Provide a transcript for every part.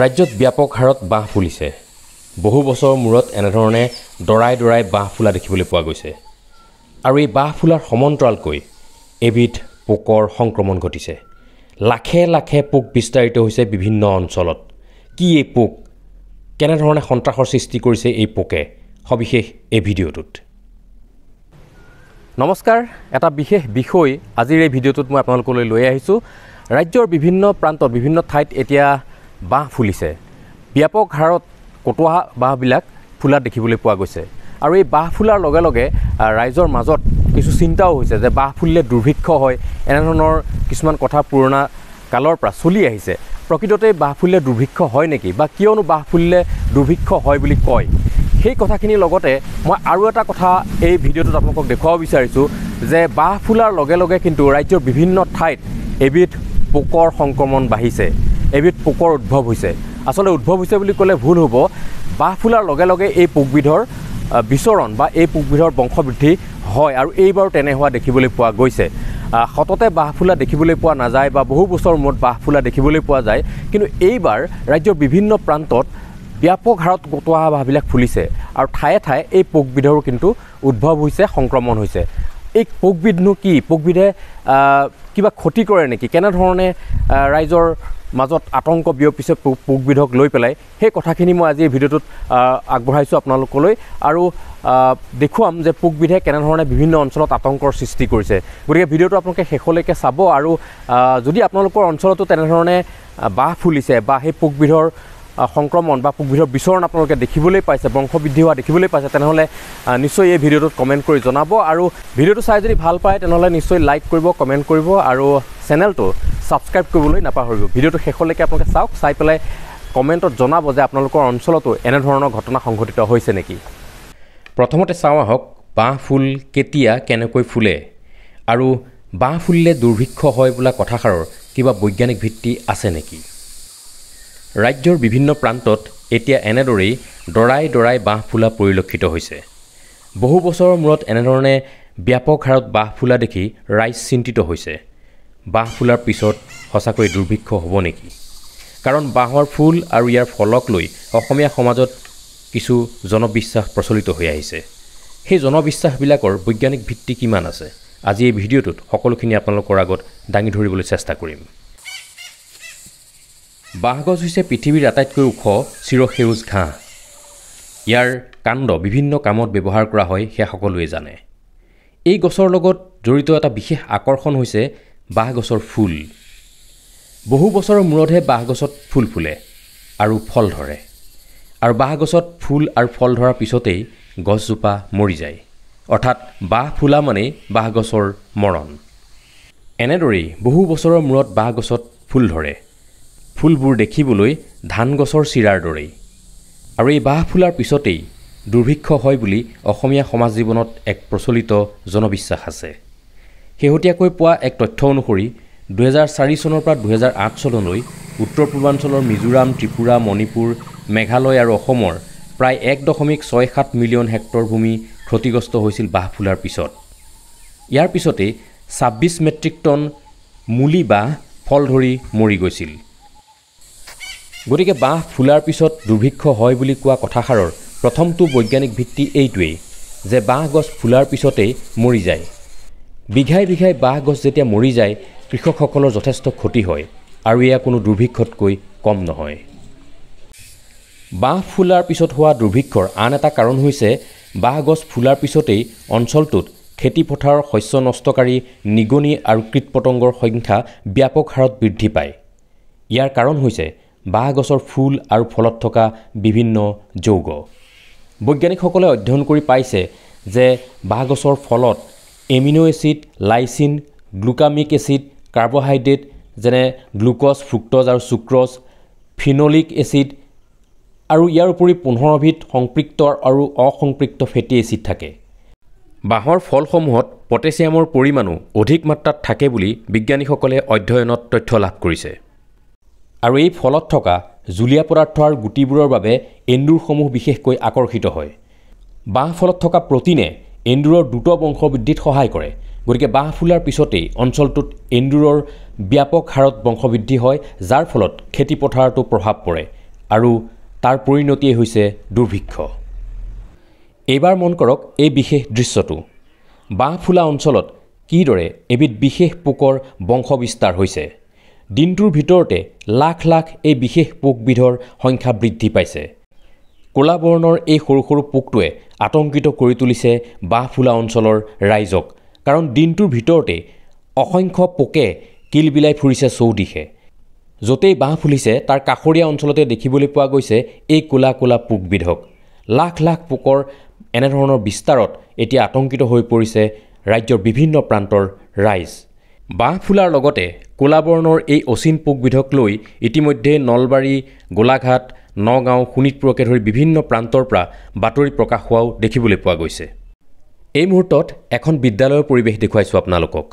ৰাজ্যত ব্যাপক হাৰত বাঁহ ফুলিছে বহু বছৰৰ মূৰত এনেধৰণে দৰাই দৰাই বাঁহ ফুলা দেখিবলৈ পোৱা গৈছে আৰু এই বাঁহ ফুলাৰ সমান্তৰালকৈ এবিধ পোকৰ সংক্ৰমণ ঘটিছে লাখে লাখে পোক বিস্তাৰিত হৈছে বিভিন্ন অঞ্চলত কি এই পোক কেনেধৰণে সন্ত্ৰাসৰ সৃষ্টি কৰিছে এই পোকে সবিশেষ এই ভিডিঅ'টোত নমস্কাৰ এটা বিশেষ বিষয় আজিৰ এই ভিডিঅ'টোত মই আপোনালোকলৈ লৈ আহিছোঁ ৰাজ্যৰ বিভিন্ন প্ৰান্তত বিভিন্ন ঠাইত এতিয়া বাঁহ ফুলিছে ব্যাপক হাৰত কটোৱা বাঁহবিলাক ফুলা দেখিবলৈ পোৱা গৈছে আৰু এই বাঁহ ফুলাৰ লগে লগে ৰাইজৰ মাজত কিছু চিন্তাও হৈছে যে বাঁহ ফুলিলে দুৰ্ভিক্ষ হয় এনেধৰণৰ কিছুমান কথা পুৰণা কালৰ পৰা চলি আহিছে প্ৰকৃততে বাঁহ ফুলিলে দুৰ্ভিক্ষ হয় নেকি বা কিয়নো বাঁহ ফুলিলে দুৰ্ভিক্ষ হয় বুলি কয় সেই কথাখিনিৰ লগতে মই আৰু এটা কথা এই ভিডিঅ'টোত আপোনালোকক দেখুৱাব বিচাৰিছোঁ যে বাঁহ ফুলাৰ লগে লগে কিন্তু ৰাজ্যৰ বিভিন্ন ঠাইত এবিধ পোকৰ সংক্ৰমণ বাঢ়িছে এবিধ পোকৰ উদ্ভৱ হৈছে আচলতে উদ্ভৱ হৈছে বুলি ক'লে ভুল হ'ব বাঁহ ফুলাৰ লগে লগে এই পোকবিধৰ বিচৰণ বা এই পোকবিধৰ বংশবৃদ্ধি হয় আৰু এইবাৰো তেনে হোৱা দেখিবলৈ পোৱা গৈছে সততে বাঁহ ফুলা দেখিবলৈ পোৱা নাযায় বা বহু বছৰৰ মূৰত বাঁহ ফুলা দেখিবলৈ পোৱা যায় কিন্তু এইবাৰ ৰাজ্যৰ বিভিন্ন প্ৰান্তত ব্যাপক হাৰত গতোৱা বাঁহবিলাক ফুলিছে আৰু ঠায়ে ঠায়ে এই পোকবিধৰো কিন্তু উদ্ভৱ হৈছে সংক্ৰমণ হৈছে এই পোকবিধনো কি পোকবিধে কিবা ক্ষতি কৰে নেকি কেনেধৰণে ৰাইজৰ মাজত আতংক বিয়পিছে পোক পোকবিধক লৈ পেলাই সেই কথাখিনি মই আজি এই ভিডিঅ'টোত আগবঢ়াইছোঁ আপোনালোকলৈ আৰু দেখুৱাম যে পোকবিধে কেনেধৰণে বিভিন্ন অঞ্চলত আতংকৰ সৃষ্টি কৰিছে গতিকে ভিডিঅ'টো আপোনালোকে শেষলৈকে চাব আৰু যদি আপোনালোকৰ অঞ্চলতো তেনেধৰণে বাঁহ ফুলিছে বা সেই পোকবিধৰ সংক্ৰমণ বা কোভিডৰ বিচৰণ আপোনালোকে দেখিবলৈ পাইছে বংশবৃদ্ধি হোৱা দেখিবলৈ পাইছে তেনেহ'লে নিশ্চয় এই ভিডিঅ'টোত কমেণ্ট কৰি জনাব আৰু ভিডিঅ'টো চাই যদি ভাল পায় তেনেহ'লে নিশ্চয় লাইক কৰিব কমেণ্ট কৰিব আৰু চেনেলটো ছাবস্ক্ৰাইব কৰিবলৈ নাপাহৰিব ভিডিঅ'টো শেষলৈকে আপোনালোকে চাওক চাই পেলাই কমেণ্টত জনাব যে আপোনালোকৰ অঞ্চলতো এনেধৰণৰ ঘটনা সংঘটিত হৈছে নেকি প্ৰথমতে চাওঁ আহক বাঁহ ফুল কেতিয়া কেনেকৈ ফুলে আৰু বাঁহ ফুলিলে দুৰ্ভিক্ষ হয় বোলা কথাষাৰৰ কিবা বৈজ্ঞানিক ভিত্তি আছে নেকি ৰাজ্যৰ বিভিন্ন প্ৰান্তত এতিয়া এনেদৰেই দৰাই দৰাই বাঁহ ফুলা পৰিলক্ষিত হৈছে বহু বছৰৰ মূৰত এনেধৰণে ব্যাপক হাৰত বাঁহ ফুলা দেখি ৰাইজ চিন্তিত হৈছে বাঁহ ফুলাৰ পিছত সঁচাকৈ দুৰ্ভিক্ষ হ'ব নেকি কাৰণ বাঁহৰ ফুল আৰু ইয়াৰ ফলক লৈ অসমীয়া সমাজত কিছু জনবিশ্বাস প্ৰচলিত হৈ আহিছে সেই জনবিশ্বাসবিলাকৰ বৈজ্ঞানিক ভিত্তি কিমান আছে আজি এই ভিডিঅ'টোত সকলোখিনি আপোনালোকৰ আগত দাঙি ধৰিবলৈ চেষ্টা কৰিম বাঁহগছ হৈছে পৃথিৱীৰ আটাইতকৈ ওখ চিৰসেউজ ঘাঁহ ইয়াৰ কাণ্ড বিভিন্ন কামত ব্যৱহাৰ কৰা হয় সেয়া সকলোৱে জানে এই গছৰ লগত জড়িত এটা বিশেষ আকৰ্ষণ হৈছে বাঁহগছৰ ফুল বহু বছৰৰ মূৰতহে বাঁহগছত ফুল ফুলে আৰু ফল ধৰে আৰু বাঁহগছত ফুল আৰু ফল ধৰাৰ পিছতেই গছজোপা মৰি যায় অৰ্থাৎ বাঁহ ফুলা মানেই বাঁহগছৰ মৰণ এনেদৰেই বহু বছৰৰ মূৰত বাঁহ গছত ফুল ধৰে ফুলবোৰ দেখিবলৈ ধান গছৰ চিৰাৰ দৰেই আৰু এই বাঁহ ফুলাৰ পিছতেই দুৰ্ভিক্ষ হয় বুলি অসমীয়া সমাজ জীৱনত এক প্ৰচলিত জনবিশ্বাস আছে শেহতীয়াকৈ পোৱা এক তথ্য অনুসৰি দুহেজাৰ চাৰি চনৰ পৰা দুহেজাৰ আঠ চনলৈ উত্তৰ পূৰ্বাঞ্চলৰ মিজোৰাম ত্ৰিপুৰা মণিপুৰ মেঘালয় আৰু অসমৰ প্ৰায় এক দশমিক ছয় সাত মিলিয়ন হেক্টৰ ভূমি ক্ষতিগ্ৰস্ত হৈছিল বাঁহ ফুলাৰ পিছত ইয়াৰ পিছতেই ছাব্বিছ মেট্ৰিক টন মূলী বাঁহ ফল ধৰি মৰি গৈছিল গতিকে বাঁহ ফুলাৰ পিছত দুৰ্ভিক্ষ হয় বুলি কোৱা কথাষাৰৰ প্ৰথমটো বৈজ্ঞানিক ভিত্তি এইটোৱেই যে বাঁহ গছ ফুলাৰ পিছতেই মৰি যায় বিঘাই বিঘাই বাঁহ গছ যেতিয়া মৰি যায় কৃষকসকলৰ যথেষ্ট ক্ষতি হয় আৰু এয়া কোনো দুৰ্ভিক্ষতকৈ কম নহয় বাঁহ ফুলাৰ পিছত হোৱা দুৰ্ভিক্ষৰ আন এটা কাৰণ হৈছে বাঁহ গছ ফুলাৰ পিছতেই অঞ্চলটোত খেতিপথাৰৰ শস্য নষ্টকাৰী নিগনি আৰু কীট পতংগৰ সংখ্যা ব্যাপক হাৰত বৃদ্ধি পায় ইয়াৰ কাৰণ হৈছে বাঁহ গছৰ ফুল আৰু ফলত থকা বিভিন্ন যৌগ বৈজ্ঞানিকসকলে অধ্যয়ন কৰি পাইছে যে বাঁহ গছৰ ফলত amino' acid lysine glutamic acid carbohydrate যেনে গ্লুক'জ ফ্ৰুক্ট'জ আৰু চুক্ৰজ ফিনলিক এচিড আৰু ইয়াৰ উপৰি পোন্ধৰবিধ সংপৃক্ত আৰু অসংপৃক্ত ফেটি এচিড থাকে বাঁহৰ ফলসমূহত পটেছিয়ামৰ পৰিমাণো অধিক মাত্ৰাত থাকে বুলি বিজ্ঞানীসকলে অধ্যয়নত তথ্য লাভ কৰিছে আৰু এই ফলত থকা জুলীয়া পদাৰ্থ আৰু গুটিবোৰৰ বাবে এন্দুৰসমূহ বিশেষকৈ আকৰ্ষিত হয় বাঁহ ফলত থকা প্ৰটিনে এন্দুৰৰ দ্ৰুত বংশবৃদ্ধিত সহায় কৰে গতিকে বাঁহ ফুলাৰ পিছতেই অঞ্চলটোত এন্দুৰৰ ব্যাপক হাৰত বংশবৃদ্ধি হয় যাৰ ফলত খেতিপথাৰতো প্ৰভাৱ পৰে আৰু তাৰ পৰিণতিয়ে হৈছে দুৰ্ভিক্ষ এইবাৰ মন কৰক এই বিশেষ দৃশ্যটো বাঁহ ফুলা অঞ্চলত কিদৰে এবিধ বিশেষ পোকৰ বংশবিস্তাৰ হৈছে দিনটোৰ ভিতৰতে লাখ লাখ এই বিশেষ পোকবিধৰ সংখ্যা বৃদ্ধি পাইছে ক'লা বৰণৰ এই সৰু সৰু পোকটোৱে আতংকিত কৰি তুলিছে বাঁহ ফুলা অঞ্চলৰ ৰাইজক কাৰণ দিনটোৰ ভিতৰতে অসংখ্য পোকে কিল বিলাই ফুৰিছে চৌদিশে য'তেই বাঁহ ফুলিছে তাৰ কাষৰীয়া অঞ্চলতে দেখিবলৈ পোৱা গৈছে এই ক'লা ক'লা পোকবিধক লাখ লাখ পোকৰ এনেধৰণৰ বিস্তাৰত এতিয়া আতংকিত হৈ পৰিছে ৰাজ্যৰ বিভিন্ন প্ৰান্তৰ ৰাইজ বাঁহ ফুলাৰ লগতে কলাবৰ্ণৰ এই অচিন পোকবিধক লৈ ইতিমধ্যে নলবাৰী গোলাঘাট নগাঁও শোণিতপুৰকে ধৰি বিভিন্ন প্ৰান্তৰ পৰা বাতৰি প্ৰকাশ হোৱাও দেখিবলৈ পোৱা গৈছে এই মুহূৰ্তত এখন বিদ্যালয়ৰ পৰিৱেশ দেখুৱাইছোঁ আপোনালোকক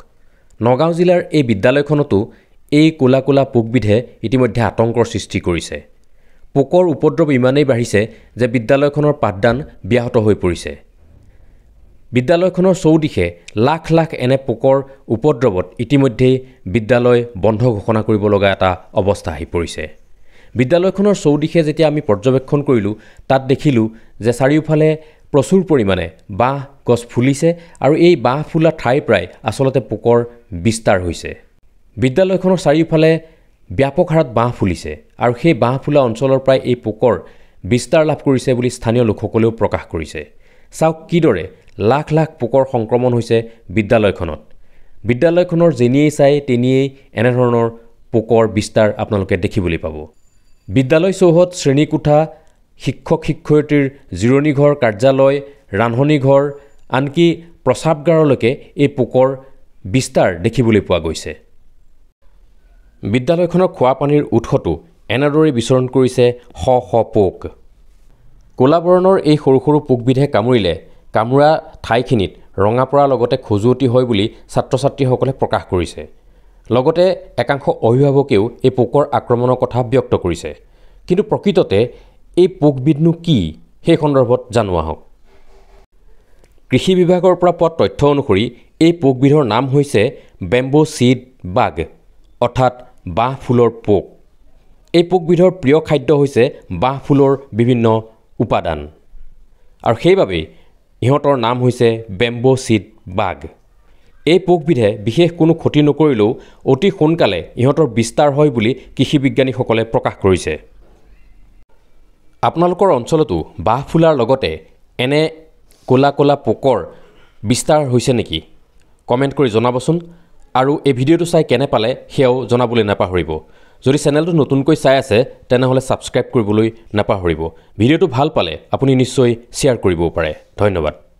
নগাঁও জিলাৰ এই বিদ্যালয়খনতো এই কোলা কোলা পোকবিধে ইতিমধ্যে আতংকৰ সৃষ্টি কৰিছে পোকৰ উপদ্ৰৱ ইমানেই বাঢ়িছে যে বিদ্যালয়খনৰ পাঠদান ব্যাহত হৈ পৰিছে বিদ্যালয়খনৰ চৌদিশে লাখ লাখ এনে পোকৰ উপদ্ৰৱত ইতিমধ্যেই বিদ্যালয় বন্ধ ঘোষণা কৰিব লগা এটা অৱস্থা আহি পৰিছে বিদ্যালয়খনৰ চৌদিশে যেতিয়া আমি পৰ্যবেক্ষণ কৰিলোঁ তাত দেখিলোঁ যে চাৰিওফালে প্ৰচুৰ পৰিমাণে বাঁহ গছ ফুলিছে আৰু এই বাঁহ ফুলা ঠাইৰ পৰাই আচলতে পোকৰ বিস্তাৰ হৈছে বিদ্যালয়খনৰ চাৰিওফালে ব্যাপক হাৰত বাঁহ ফুলিছে আৰু সেই বাঁহ ফুলা অঞ্চলৰ পৰাই এই পোকৰ বিস্তাৰ লাভ কৰিছে বুলি স্থানীয় লোকসকলেও প্ৰকাশ কৰিছে চাওক কিদৰে লাখ লাখ পোকৰ সংক্ৰমণ হৈছে বিদ্যালয়খনত বিদ্যালয়খনৰ যেনিয়েই চাই তেনিয়েই এনেধৰণৰ পোকৰ বিস্তাৰ আপোনালোকে দেখিবলৈ পাব বিদ্যালয় চৌহদ শ্ৰেণীকোঠা শিক্ষক শিক্ষয়িত্ৰীৰ জিৰণিঘৰ কাৰ্যালয় ৰান্ধনীঘৰ আনকি প্ৰস্ৰাৱগাৰলৈকে এই পোকৰ বিস্তাৰ দেখিবলৈ পোৱা গৈছে বিদ্যালয়খনৰ খোৱা পানীৰ উৎসটো এনেদৰে বিচৰণ কৰিছে শ শ পোক কলাবৰণৰ এই সৰু সৰু পোকবিধে কামুৰিলে কামোৰা ঠাইখিনিত ৰঙা পৰাৰ লগতে খজুৱতি হয় বুলি ছাত্ৰ ছাত্ৰীসকলে প্ৰকাশ কৰিছে লগতে একাংশ অভিভাৱকেও এই পোকৰ আক্ৰমণৰ কথা ব্যক্ত কৰিছে কিন্তু প্ৰকৃততে এই পোকবিধনো কি সেই সন্দৰ্ভত জানো আহক কৃষি বিভাগৰ পৰা পোৱা তথ্য অনুসৰি এই পোকবিধৰ নাম হৈছে বেম্বো ছিড বাঘ অৰ্থাৎ বাঁহ ফুলৰ পোক এই পোকবিধৰ প্ৰিয় খাদ্য হৈছে বাঁহ ফুলৰ বিভিন্ন উপাদান আৰু সেইবাবেই ইহঁতৰ নাম হৈছে বেম্বচিড বাঘ এই পোকবিধে বিশেষ কোনো ক্ষতি নকৰিলেও অতি সোনকালে ইহঁতৰ বিস্তাৰ হয় বুলি কৃষি বিজ্ঞানীসকলে প্ৰকাশ কৰিছে আপোনালোকৰ অঞ্চলতো বাঁহ ফুলাৰ লগতে এনে ক'লা ক'লা পোকৰ বিস্তাৰ হৈছে নেকি কমেণ্ট কৰি জনাবচোন আৰু এই ভিডিঅ'টো চাই কেনে পালে সেয়াও জনাবলৈ নাপাহৰিব যদি চেনেলটো নতুনকৈ চাই আছে তেনেহ'লে ছাবস্ক্ৰাইব কৰিবলৈ নাপাহৰিব ভিডিঅ'টো ভাল পালে আপুনি নিশ্চয় শ্বেয়াৰ কৰিবও পাৰে ধন্যবাদ